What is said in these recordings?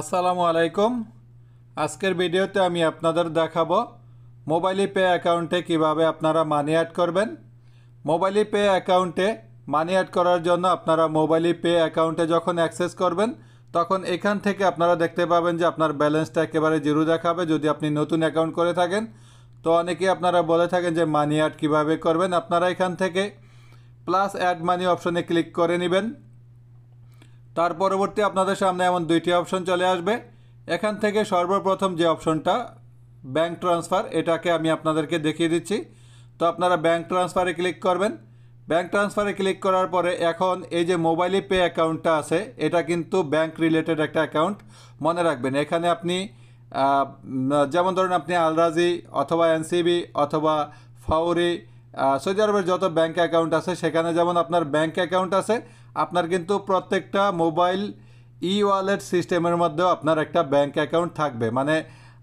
আসসালামু আলাইকুম আজকের ভিডিওতে আমি আপনাদের দেখাবো মোবাইল পে অ্যাকাউন্টে কিভাবে আপনারা মানি অ্যাড করবেন মোবাইল পে অ্যাকাউন্টে মানি অ্যাড করার জন্য আপনারা মোবাইল পে অ্যাকাউন্টে যখন অ্যাক্সেস করবেন তখন এখান থেকে আপনারা দেখতে পাবেন যে আপনার ব্যালেন্সটা একেবারে জিরো দেখাবে যদি আপনি নতুন অ্যাকাউন্ট করে থাকেন তো অনেকেই আপনারা বলে থাকেন যে মানি অ্যাড কীভাবে করবেন আপনারা এখান থেকে প্লাস অ্যাড মানি অপশনে ক্লিক করে নেবেন তার পরবর্তী আপনাদের সামনে এমন দুইটি অপশন চলে আসবে এখান থেকে সর্বপ্রথম যে অপশনটা ব্যাংক ট্রান্সফার এটাকে আমি আপনাদেরকে দেখিয়ে দিচ্ছি তো আপনারা ব্যাংক ট্রান্সফারে ক্লিক করবেন ব্যাংক ট্রান্সফারে ক্লিক করার পরে এখন এই যে মোবাইলে পে অ্যাকাউন্টটা আছে এটা কিন্তু ব্যাংক রিলেটেড একটা অ্যাকাউন্ট মনে রাখবেন এখানে আপনি যেমন ধরুন আপনি আলরাজি অথবা এনসিবি অথবা ফাউরি সৌদি আরবের যত ব্যাঙ্ক অ্যাকাউন্ট আছে সেখানে যেমন আপনার ব্যাঙ্ক অ্যাকাউন্ট আছে আপনার কিন্তু প্রত্যেকটা মোবাইল ই ওয়ালেট সিস্টেমের মধ্যেও আপনার একটা ব্যাঙ্ক অ্যাকাউন্ট থাকবে মানে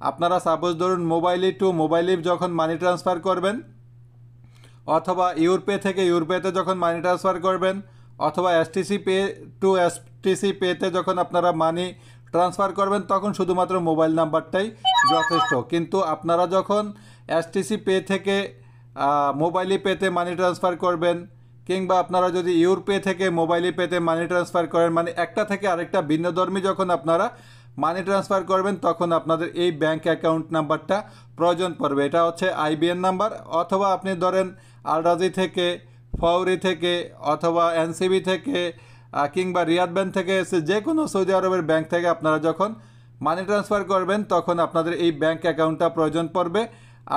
আপনারা সাপোজ ধরুন মোবাইলে টু মোবাইলে যখন মানি ট্রান্সফার করবেন অথবা ইউরপে থেকে ইউরপেতে যখন মানি ট্রান্সফার করবেন অথবা এসটিসি পে টু এসটিসি পেতে যখন আপনারা মানি ট্রান্সফার করবেন তখন শুধুমাত্র মোবাইল নাম্বারটাই যথেষ্ট কিন্তু আপনারা যখন এসটিসি পে থেকে মোবাইলে পেতে মানি ট্রান্সফার করবেন কিংবা আপনারা যদি ইউরপে থেকে মোবাইলে পেতে মানি ট্রান্সফার করেন মানে একটা থেকে আরেকটা ভিন্নধর্মী যখন আপনারা মানি ট্রান্সফার করবেন তখন আপনাদের এই ব্যাঙ্ক অ্যাকাউন্ট নাম্বারটা প্রয়োজন পড়বে এটা হচ্ছে আইবিএন নাম্বার অথবা আপনি ধরেন আলরাজি থেকে ফাউরি থেকে অথবা এনসিবি থেকে কিংবা রিয়াদ ব্যাঙ্ক থেকে এসে যে কোনো সৌদি আরবের ব্যাঙ্ক থেকে আপনারা যখন মানি ট্রান্সফার করবেন তখন আপনাদের এই ব্যাঙ্ক অ্যাকাউন্টটা প্রয়োজন পড়বে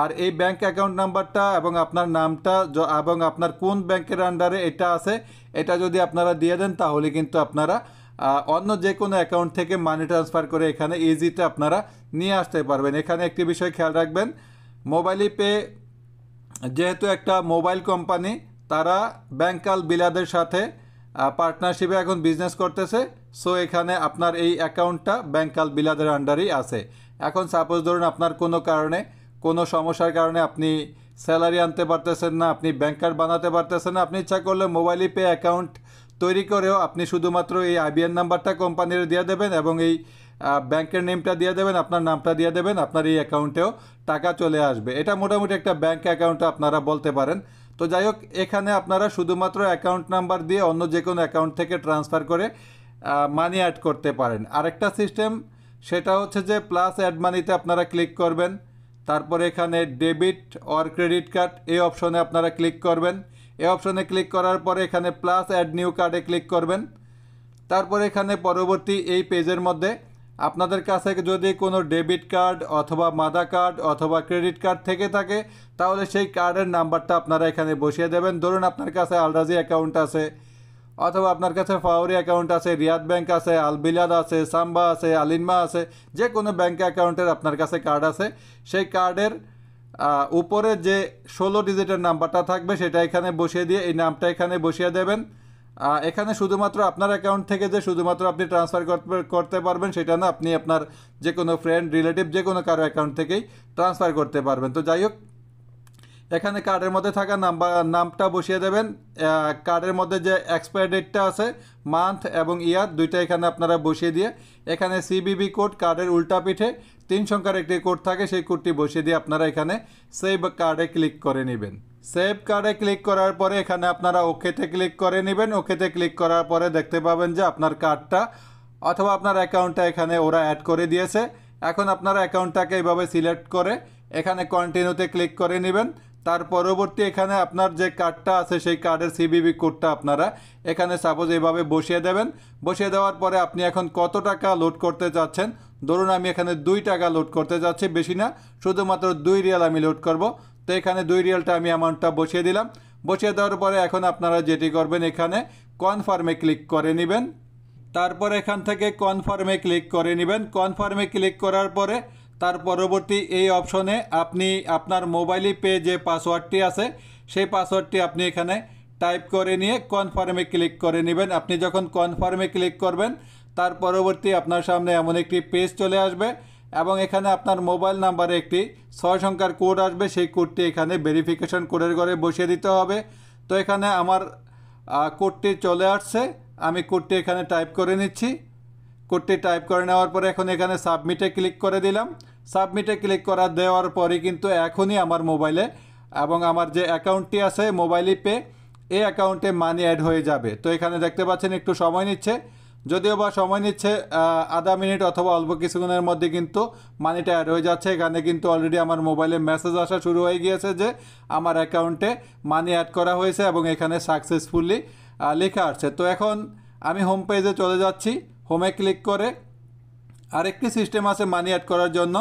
আর এই ব্যাঙ্ক অ্যাকাউন্ট নাম্বারটা এবং আপনার নামটা এবং আপনার কোন ব্যাংকের আন্ডারে এটা আছে এটা যদি আপনারা দিয়ে দেন তাহলে কিন্তু আপনারা অন্য যে কোনো অ্যাকাউন্ট থেকে মানি ট্রান্সফার করে এখানে ইজিতে আপনারা নিয়ে আসতে পারবেন এখানে একটি বিষয় খেয়াল রাখবেন মোবাইল পে যেহেতু একটা মোবাইল কোম্পানি তারা ব্যাংকাল বিলাদের সাথে পার্টনারশিপে এখন বিজনেস করতেছে সো এখানে আপনার এই অ্যাকাউন্টটা ব্যাংকাল বিলাদের আন্ডারেই আছে এখন সাপোজ ধরুন আপনার কোনো কারণে কোনো সমস্যার কারণে আপনি স্যালারি আনতে পারতেছেন না আপনি কার্ড বানাতে পারতেছেন না আপনি ইচ্ছা করলে মোবাইল পে অ্যাকাউন্ট তৈরি করেও আপনি শুধুমাত্র এই আইবিএন নাম্বারটা কোম্পানির দিয়ে দেবেন এবং এই ব্যাংকের নেমটা দিয়ে দেবেন আপনার নামটা দিয়ে দেবেন আপনার এই অ্যাকাউন্টেও টাকা চলে আসবে এটা মোটামুটি একটা ব্যাঙ্ক অ্যাকাউন্ট আপনারা বলতে পারেন তো যাই হোক এখানে আপনারা শুধুমাত্র অ্যাকাউন্ট নাম্বার দিয়ে অন্য যে কোনো অ্যাকাউন্ট থেকে ট্রান্সফার করে মানি অ্যাড করতে পারেন আরেকটা সিস্টেম সেটা হচ্ছে যে প্লাস অ্যাড মানিতে আপনারা ক্লিক করবেন তারপরে এখানে ডেবিট অর ক্রেডিট কার্ড এই অপশনে আপনারা ক্লিক করবেন এই অপশনে ক্লিক করার পরে এখানে প্লাস অ্যাড নিউ কার্ডে ক্লিক করবেন তারপরে এখানে পরবর্তী এই পেজের মধ্যে আপনাদের কাছে যদি কোনো ডেবিট কার্ড অথবা মাদা কার্ড অথবা ক্রেডিট কার্ড থেকে থাকে তাহলে সেই কার্ডের নাম্বারটা আপনারা এখানে বসিয়ে দেবেন ধরুন আপনার কাছে আলরাজি অ্যাকাউন্ট আছে অথবা আপনার কাছে ফাওরি অ্যাকাউন্ট আছে রিয়াদ ব্যাংক আছে আলবিলাদ আছে সাম্বা আছে আলিনমা আছে যে কোনো ব্যাংক অ্যাকাউন্টের আপনার কাছে কার্ড আছে সেই কার্ডের উপরে যে ষোলো ডিজিটের নাম্বারটা থাকবে সেটা এখানে বসিয়ে দিয়ে এই নামটা এখানে বসিয়ে দেবেন এখানে শুধুমাত্র আপনার অ্যাকাউন্ট থেকে যে শুধুমাত্র আপনি ট্রান্সফার করতে পারবেন সেটা না আপনি আপনার যে কোনো ফ্রেন্ড রিলেটিভ যে কোনো কারো অ্যাকাউন্ট থেকেই ট্রান্সফার করতে পারবেন তো যাই হোক এখানে কার্ডের মধ্যে থাকা নাম্বার নামটা বসিয়ে দেবেন কার্ডের মধ্যে যে এক্সপায়ার ডেটটা আছে মান্থ এবং ইয়ার দুইটা এখানে আপনারা বসিয়ে দিয়ে এখানে সিবিবি কোড কার্ডের উল্টা পিঠে তিন সংখ্যার একটি কোড থাকে সেই কোডটি বসিয়ে দিয়ে আপনারা এখানে সেভ কার্ডে ক্লিক করে নেবেন সেভ কার্ডে ক্লিক করার পরে এখানে আপনারা ওকেতে ক্লিক করে নেবেন ওকেতে ক্লিক করার পরে দেখতে পাবেন যে আপনার কার্ডটা অথবা আপনার অ্যাকাউন্টটা এখানে ওরা অ্যাড করে দিয়েছে এখন আপনারা অ্যাকাউন্টটাকে এইভাবে সিলেক্ট করে এখানে কন্টিনিউতে ক্লিক করে নেবেন তার পরবর্তী এখানে আপনার যে কার্ডটা আছে সেই কার্ডের সিবিবি কোডটা আপনারা এখানে সাপোজ এভাবে বসিয়ে দেবেন বসিয়ে দেওয়ার পরে আপনি এখন কত টাকা লোড করতে চাচ্ছেন ধরুন আমি এখানে দুই টাকা লোড করতে যাচ্ছি বেশি না শুধুমাত্র দুই রিয়াল আমি লোড করব তো এখানে দুই রিয়ালটা আমি অ্যামাউন্টটা বসিয়ে দিলাম বসিয়ে দেওয়ার পরে এখন আপনারা যেটি করবেন এখানে কনফার্মে ক্লিক করে নেবেন তারপর এখান থেকে কনফার্মে ক্লিক করে নেবেন কনফার্মে ক্লিক করার পরে তার পরবর্তী এই অপশনে আপনি আপনার মোবাইলে পেয়ে যে পাসওয়ার্ডটি আছে সেই পাসওয়ার্ডটি আপনি এখানে টাইপ করে নিয়ে কনফার্মে ক্লিক করে নেবেন আপনি যখন কনফার্মে ক্লিক করবেন তার পরবর্তী আপনার সামনে এমন একটি পেজ চলে আসবে এবং এখানে আপনার মোবাইল নাম্বারে একটি ছয় সংখ্যার কোড আসবে সেই কোডটি এখানে ভেরিফিকেশন কোডের ঘরে বসিয়ে দিতে হবে তো এখানে আমার কোডটি চলে আসছে আমি কোডটি এখানে টাইপ করে নিচ্ছি কোডটি টাইপ করে নেওয়ার পরে এখন এখানে সাবমিটে ক্লিক করে দিলাম সাবমিটে ক্লিক করা দেওয়ার পরে কিন্তু এখনই আমার মোবাইলে এবং আমার যে অ্যাকাউন্টটি আছে মোবাইলই পে এই অ্যাকাউন্টে মানি অ্যাড হয়ে যাবে তো এখানে দেখতে পাচ্ছেন একটু সময় নিচ্ছে যদিও বা সময় নিচ্ছে আধা মিনিট অথবা অল্প কিছুক্ষণের মধ্যে কিন্তু মানিটা অ্যাড হয়ে যাচ্ছে এখানে কিন্তু অলরেডি আমার মোবাইলে মেসেজ আসা শুরু হয়ে গিয়েছে যে আমার অ্যাকাউন্টে মানি অ্যাড করা হয়েছে এবং এখানে সাকসেসফুলি লেখা আসছে তো এখন আমি হোম পেজে চলে যাচ্ছি হোমে ক্লিক করে আরেকটি সিস্টেম আছে মানি অ্যাড করার জন্য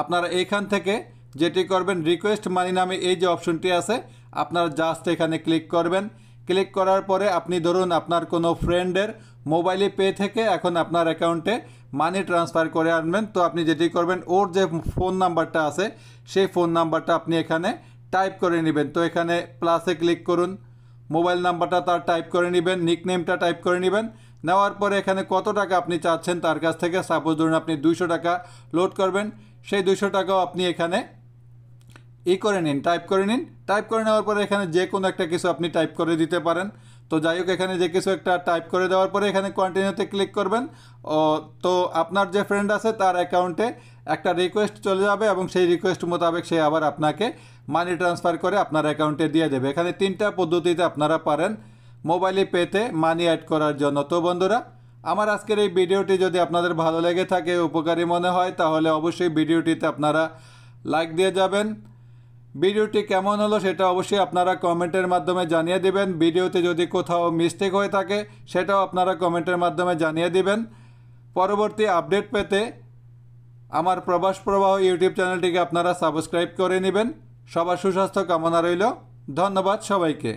আপনারা এইখান থেকে যেটি করবেন রিকোয়েস্ট মানি নামে এই যে অপশনটি আছে আপনারা জাস্ট এখানে ক্লিক করবেন ক্লিক করার পরে আপনি ধরুন আপনার কোনো ফ্রেন্ডের মোবাইলে পে থেকে এখন আপনার অ্যাকাউন্টে মানি ট্রান্সফার করে আনবেন তো আপনি যেটি করবেন ওর যে ফোন নাম্বারটা আছে সেই ফোন নাম্বারটা আপনি এখানে টাইপ করে নেবেন তো এখানে প্লাসে ক্লিক করুন মোবাইল নাম্বারটা তার টাইপ করে নেবেন নিকনেমটা টাইপ করে নেবেন নেওয়ার পরে এখানে কত টাকা আপনি চাচ্ছেন তার কাছ থেকে সাপোজ ধরুন আপনি দুইশো টাকা লোড করবেন সেই দুইশো টাকাও আপনি এখানে ই করে নিন টাইপ করে নিন টাইপ করে নেওয়ার পরে এখানে যে কোনো একটা কিছু আপনি টাইপ করে দিতে পারেন তো যাই হোক এখানে যে কিছু একটা টাইপ করে দেওয়ার পরে এখানে কন্টিনিউতে ক্লিক করবেন ও তো আপনার যে ফ্রেন্ড আছে তার অ্যাকাউন্টে একটা রিকোয়েস্ট চলে যাবে এবং সেই রিকোয়েস্ট মোতাবেক সে আবার আপনাকে মানি ট্রান্সফার করে আপনার অ্যাকাউন্টে দিয়ে দেবে এখানে তিনটা পদ্ধতিতে আপনারা পারেন মোবাইলে পেতে মানি অ্যাড করার জন্য তো বন্ধুরা আমার আজকের এই ভিডিওটি যদি আপনাদের ভালো লেগে থাকে উপকারী মনে হয় তাহলে অবশ্যই ভিডিওটিতে আপনারা লাইক দিয়ে যাবেন ভিডিওটি কেমন হলো সেটা অবশ্যই আপনারা কমেন্টের মাধ্যমে জানিয়ে দিবেন ভিডিওতে যদি কোথাও মিস্টেক হয়ে থাকে সেটাও আপনারা কমেন্টের মাধ্যমে জানিয়ে দিবেন পরবর্তী আপডেট পেতে আমার প্রবাস প্রবাহ ইউটিউব চ্যানেলটিকে আপনারা সাবস্ক্রাইব করে নেবেন সবার সুস্বাস্থ্য কামনা রইল ধন্যবাদ সবাইকে